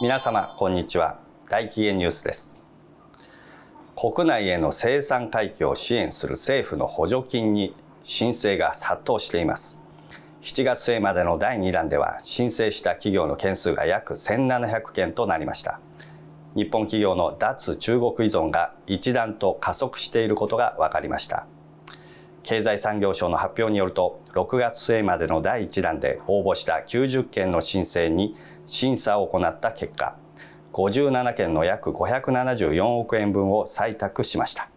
皆様こんにちは大紀元ニュースです国内への生産回帰を支援する政府の補助金に申請が殺到しています7月末までの第2弾では申請した企業の件数が約1700件となりました日本企業の脱中国依存が一段と加速していることが分かりました経済産業省の発表によると6月末までの第1弾で応募した90件の申請に審査を行った結果57件の約574億円分を採択しました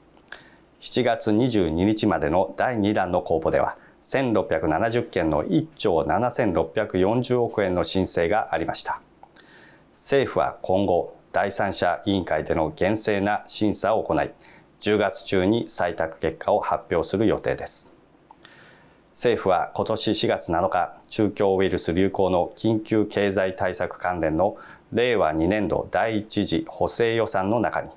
7月22日までの第2弾の公募では1670件の1兆7640億円の申請がありました政府は今後第三者委員会での厳正な審査を行い10月中に採択結果を発表する予定です政府は今年4月7日中共ウイルス流行の緊急経済対策関連の令和2年度第1次補正予算の中に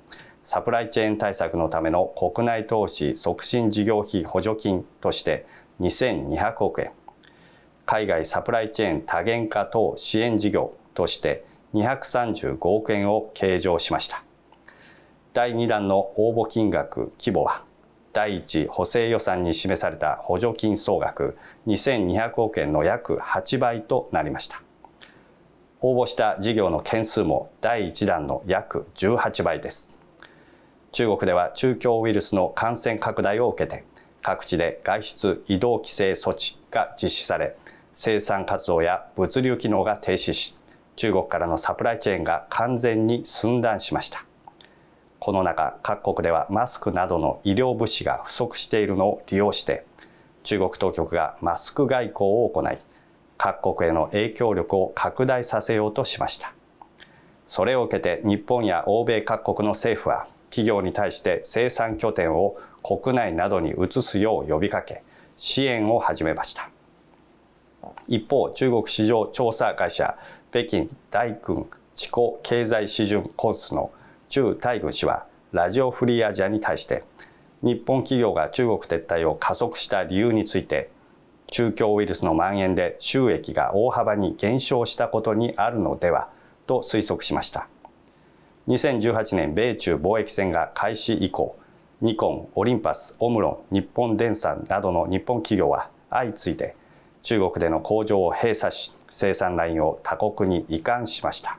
サプライチェーン対策のための国内投資促進事業費補助金として2200億円海外サプライチェーン多元化等支援事業として235億円を計上しました第2弾の応募金額規模は第1補正予算に示された補助金総額2200億円の約8倍となりました応募した事業の件数も第1弾の約18倍です中国では中共ウイルスの感染拡大を受けて各地で外出移動規制措置が実施され生産活動や物流機能が停止し中国からのサプライチェーンが完全に寸断しましたこの中各国ではマスクなどの医療物資が不足しているのを利用して中国当局がマスク外交を行い各国への影響力を拡大させようとしましたそれを受けて日本や欧米各国の政府は企業に対して生産拠点を国内などに移すよう呼びかけ支援を始めました一方中国市場調査会社北京大君地高経済市場コースの駐タイ軍氏はラジオフリーアジアに対して日本企業が中国撤退を加速した理由について中共ウイルスの蔓延で収益が大幅に減少したことにあるのではと推測しました2018年米中貿易戦が開始以降ニコンオリンパスオムロン日本電産などの日本企業は相次いで中国での工場を閉鎖し生産ラインを他国に移管しました